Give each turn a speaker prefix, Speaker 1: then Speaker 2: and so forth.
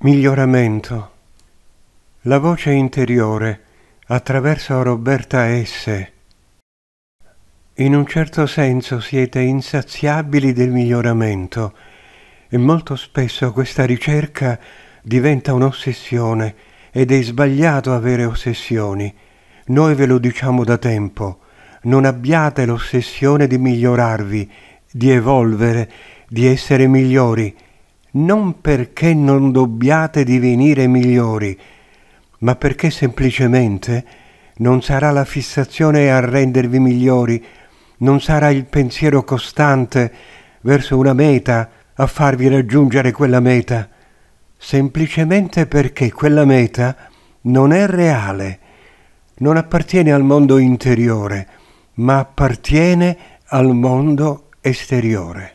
Speaker 1: Miglioramento. La voce interiore attraverso Roberta S. In un certo senso siete insaziabili del miglioramento e molto spesso questa ricerca diventa un'ossessione ed è sbagliato avere ossessioni. Noi ve lo diciamo da tempo, non abbiate l'ossessione di migliorarvi, di evolvere, di essere migliori non perché non dobbiate divenire migliori, ma perché semplicemente non sarà la fissazione a rendervi migliori, non sarà il pensiero costante verso una meta a farvi raggiungere quella meta, semplicemente perché quella meta non è reale, non appartiene al mondo interiore, ma appartiene al mondo esteriore.